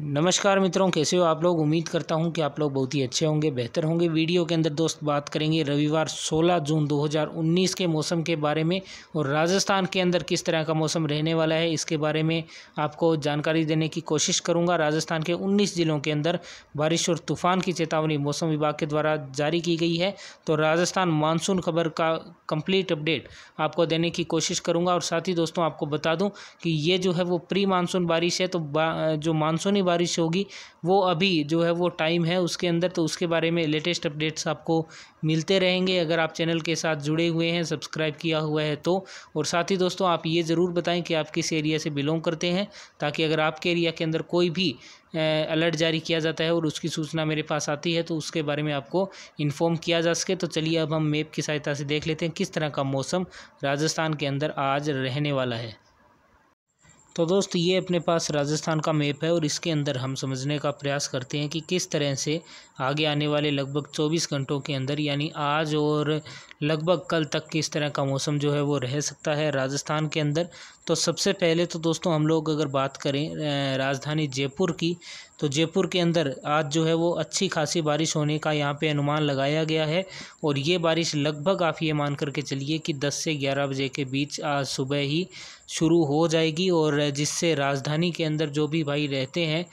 नमस्कार मित्रों कैसे हो आप लोग उम्मीद करता हूं कि आप लोग बहुत ही अच्छे होंगे बेहतर होंगे वीडियो के अंदर दोस्त बात करेंगे रविवार 16 जून 2019 के मौसम के बारे में और राजस्थान के अंदर किस तरह का मौसम रहने वाला है इसके बारे में आपको जानकारी देने की कोशिश करूंगा राजस्थान के 19 ज़िलों के अंदर बारिश और तूफान की चेतावनी मौसम विभाग के द्वारा जारी की गई है तो राजस्थान मानसून खबर का कम्प्लीट अपडेट आपको देने की कोशिश करूँगा और साथ ही दोस्तों आपको बता दूँ कि ये जो है वो प्री मानसून बारिश है तो जो मानसूनी बारिश होगी वो अभी जो है वो टाइम है उसके अंदर तो उसके बारे में लेटेस्ट अपडेट्स आपको मिलते रहेंगे अगर आप चैनल के साथ जुड़े हुए हैं सब्सक्राइब किया हुआ है तो और साथ ही दोस्तों आप ये ज़रूर बताएं कि आप किस एरिया से बिलोंग करते हैं ताकि अगर आपके एरिया के अंदर कोई भी अलर्ट जारी किया जाता है और उसकी सूचना मेरे पास आती है तो उसके बारे में आपको इन्फॉर्म किया जा सके तो चलिए अब हम मैप की सहायता से देख लेते हैं किस तरह का मौसम राजस्थान के अंदर आज रहने वाला है तो दोस्त ये अपने पास राजस्थान का मैप है और इसके अंदर हम समझने का प्रयास करते हैं कि किस तरह से आगे आने वाले लगभग 24 घंटों के अंदर यानी आज और लगभग कल तक किस तरह का मौसम जो है वो रह सकता है राजस्थान के अंदर तो सबसे पहले तो दोस्तों हम लोग अगर बात करें राजधानी जयपुर की तो जयपुर के अंदर आज जो है वो अच्छी खासी बारिश होने का यहाँ पे अनुमान लगाया गया है और ये बारिश लगभग आप ये मान करके चलिए कि 10 से 11 बजे के बीच आज सुबह ही शुरू हो जाएगी और जिससे राजधानी के अंदर जो भी भाई रहते हैं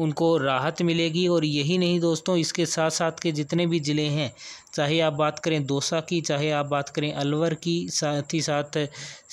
उनको राहत मिलेगी और यही नहीं दोस्तों इसके साथ साथ के जितने भी ज़िले हैं चाहे आप बात करें दोसा की चाहे आप बात करें अलवर की साथ ही साथ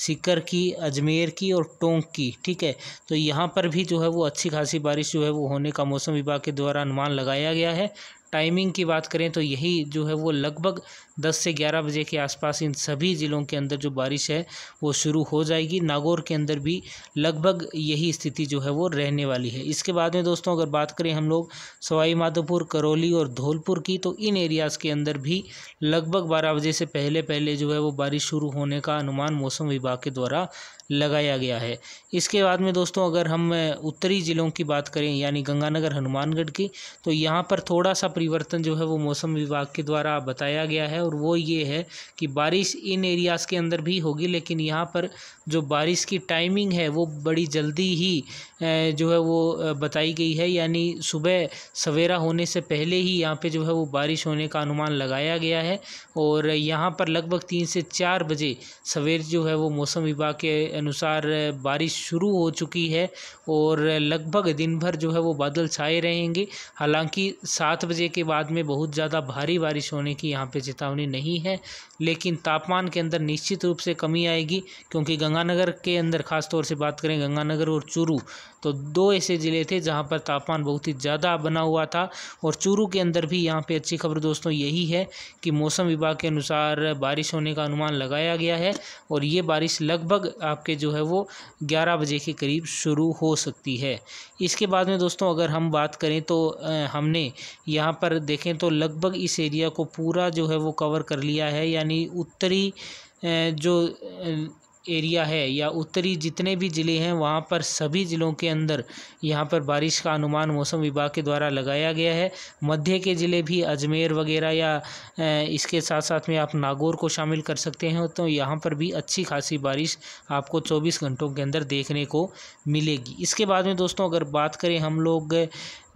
सीकर की अजमेर की और टोंक की ठीक है तो यहाँ पर भी जो है वो अच्छी खासी बारिश जो है वो होने का मौसम विभाग के द्वारा अनुमान लगाया गया है टाइमिंग की बात करें तो यही जो है वो लगभग दस से ग्यारह बजे के आसपास इन सभी ज़िलों के अंदर जो बारिश है वो शुरू हो जाएगी नागौर के अंदर भी लगभग यही स्थिति जो है वो रहने वाली है इसके बाद में दोस्तों अगर बात करें हम लोग सवाई माधोपुर करौली और धौलपुर की तो इन एरियाज़ के अंदर भी लगभग बारह बजे से पहले पहले जो है वो बारिश शुरू होने का अनुमान मौसम विभाग के द्वारा लगाया गया है इसके बाद में दोस्तों अगर हम उत्तरी ज़िलों की बात करें यानी गंगानगर हनुमानगढ़ की तो यहाँ पर थोड़ा सा परिवर्तन जो है वो मौसम विभाग के द्वारा बताया गया है और वो ये है कि बारिश इन एरियाज़ के अंदर भी होगी लेकिन यहाँ पर जो बारिश की टाइमिंग है वो बड़ी जल्दी ही जो है वो बताई गई है यानी सुबह सवेरा होने से पहले ही यहाँ पे जो है वो बारिश होने का अनुमान लगाया गया है और यहाँ पर लगभग तीन से चार बजे सवेर जो है वो मौसम विभाग के अनुसार बारिश शुरू हो चुकी है और लगभग दिन भर जो है वो बादल छाए रहेंगे हालांकि सात बजे के बाद में बहुत ज़्यादा भारी बारिश होने की यहाँ पे चेतावनी चेतावनी नहीं है लेकिन तापमान के अंदर निश्चित रूप से कमी आएगी क्योंकि गंगानगर के अंदर खासतौर से बात करें गंगानगर और चूरू तो दो ऐसे ज़िले थे जहाँ पर तापमान बहुत ही ज़्यादा बना हुआ था और चूरू के अंदर भी यहाँ पर अच्छी खबर दोस्तों यही है कि मौसम विभाग के अनुसार बारिश होने का अनुमान लगाया गया है और ये बारिश लगभग आपके जो है वो ग्यारह बजे के करीब शुरू हो सकती है इसके बाद में दोस्तों अगर हम बात करें तो हमने यहाँ पर देखें तो लगभग इस एरिया को पूरा जो है वो कवर कर लिया है यानी उत्तरी जो एरिया है या उत्तरी जितने भी ज़िले हैं वहाँ पर सभी ज़िलों के अंदर यहाँ पर बारिश का अनुमान मौसम विभाग के द्वारा लगाया गया है मध्य के ज़िले भी अजमेर वगैरह या इसके साथ साथ में आप नागौर को शामिल कर सकते हैं तो यहाँ पर भी अच्छी खासी बारिश आपको चौबीस घंटों के अंदर देखने को मिलेगी इसके बाद में दोस्तों अगर बात करें हम लोग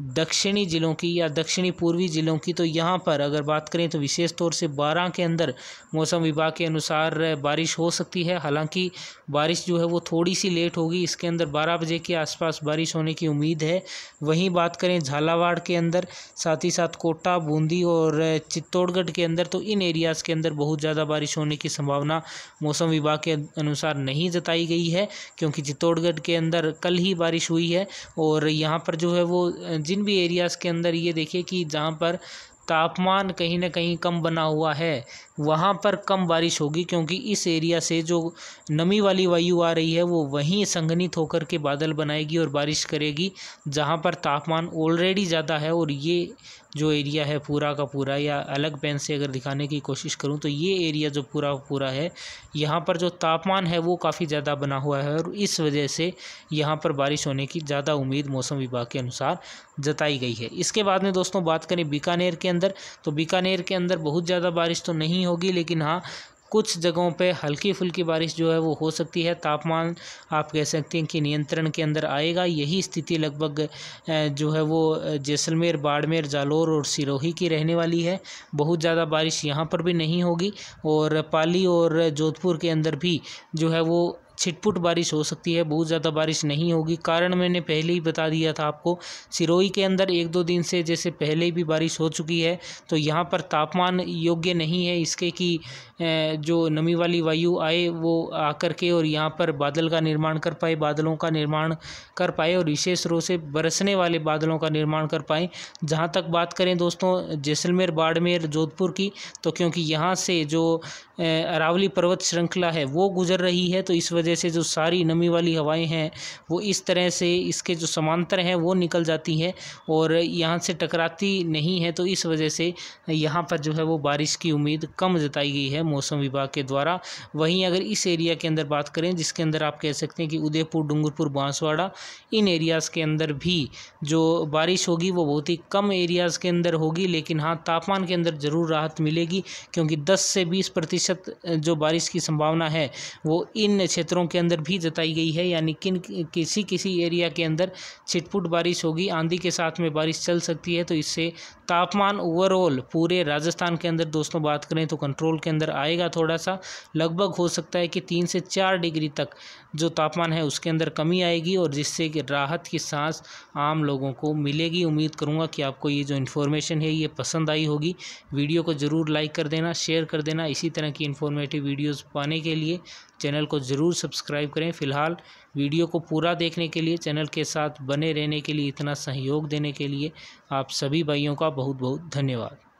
दक्षिणी ज़िलों की या दक्षिणी पूर्वी ज़िलों की तो यहाँ पर अगर बात करें तो विशेष तौर से बारह के अंदर मौसम विभाग के अनुसार बारिश हो सकती है हालांकि बारिश जो है वो थोड़ी सी लेट होगी इसके अंदर बारह बजे के आसपास बारिश होने की उम्मीद है वहीं बात करें झालावाड़ के अंदर साथ ही साथ कोटा बूंदी और चित्तौड़गढ़ के अंदर तो इन एरियाज़ के अंदर बहुत ज़्यादा बारिश होने की संभावना मौसम विभाग के अनुसार नहीं जताई गई है क्योंकि चित्तौड़गढ़ के अंदर कल ही बारिश हुई है और यहाँ पर जो है वो जिन भी एरियाज़ के अंदर ये देखिए कि जहाँ पर तापमान कहीं ना कहीं कम बना हुआ है वहाँ पर कम बारिश होगी क्योंकि इस एरिया से जो नमी वाली वायु आ रही है वो वहीं संगनित होकर के बादल बनाएगी और बारिश करेगी जहाँ पर तापमान ऑलरेडी ज़्यादा है और ये जो एरिया है पूरा का पूरा या अलग पेन से अगर दिखाने की कोशिश करूँ तो ये एरिया जो पूरा पूरा है यहाँ पर जो तापमान है वो काफ़ी ज़्यादा बना हुआ है और इस वजह से यहाँ पर बारिश होने की ज़्यादा उम्मीद मौसम विभाग के अनुसार जताई गई है इसके बाद में दोस्तों बात करें बीकानेर के अंदर तो बीकानेर के अंदर बहुत ज़्यादा बारिश तो नहीं नहीं होगी लेकिन हाँ कुछ जगहों पे हल्की फुल्की बारिश जो है वो हो सकती है तापमान आप कह सकते हैं कि नियंत्रण के अंदर आएगा यही स्थिति लगभग जो है वो जैसलमेर बाड़मेर जालोर और सिरोही की रहने वाली है बहुत ज़्यादा बारिश यहाँ पर भी नहीं होगी और पाली और जोधपुर के अंदर भी जो है वो छिटपुट बारिश हो सकती है बहुत ज़्यादा बारिश नहीं होगी कारण मैंने पहले ही बता दिया था आपको सिरोही के अंदर एक दो दिन से जैसे पहले भी बारिश हो चुकी है तो यहाँ पर तापमान योग्य नहीं है इसके कि जो नमी वाली वायु आए वो आकर के और यहाँ पर बादल का निर्माण कर पाए बादलों का निर्माण कर पाए और विशेष रूप से बरसने वाले बादलों का निर्माण कर पाए जहाँ तक बात करें दोस्तों जैसलमेर बाड़मेर जोधपुर की तो क्योंकि यहाँ से जो अरावली पर्वत श्रृंखला है वो गुजर रही है तो इस वजह वजह से जो सारी नमी वाली हवाएं हैं वो इस तरह से इसके जो समांतर हैं वो निकल जाती है और यहाँ से टकराती नहीं है तो इस वजह से यहाँ पर जो है वो बारिश की उम्मीद कम जताई गई है मौसम विभाग के द्वारा वहीं अगर इस एरिया के अंदर बात करें जिसके अंदर आप कह सकते हैं कि उदयपुर डूंगरपुर बांसवाड़ा इन एरियाज़ के अंदर भी जो बारिश होगी वो बहुत ही कम एरियाज़ के अंदर होगी लेकिन हाँ तापमान के अंदर ज़रूर राहत मिलेगी क्योंकि दस से बीस प्रतिशत जो बारिश की संभावना है वो इन क्षेत्रों क्षेत्रों के अंदर भी जताई गई है यानी किन किसी किसी एरिया के अंदर छिटपुट बारिश होगी आंधी के साथ में बारिश चल सकती है तो इससे तापमान ओवरऑल पूरे राजस्थान के अंदर दोस्तों बात करें तो कंट्रोल के अंदर आएगा थोड़ा सा लगभग हो सकता है कि तीन से चार डिग्री तक जो तापमान है उसके अंदर कमी आएगी और जिससे कि राहत की सांस आम लोगों को मिलेगी उम्मीद करूँगा कि आपको ये जो इन्फॉर्मेशन है ये पसंद आई होगी वीडियो को ज़रूर लाइक कर देना शेयर कर देना इसी तरह की इन्फॉर्मेटिव वीडियोज़ पाने के लिए चैनल को ज़रूर सब्सक्राइब करें फ़िलहाल वीडियो को पूरा देखने के लिए चैनल के साथ बने रहने के लिए इतना सहयोग देने के लिए आप सभी भाइयों का बहुत बहुत धन्यवाद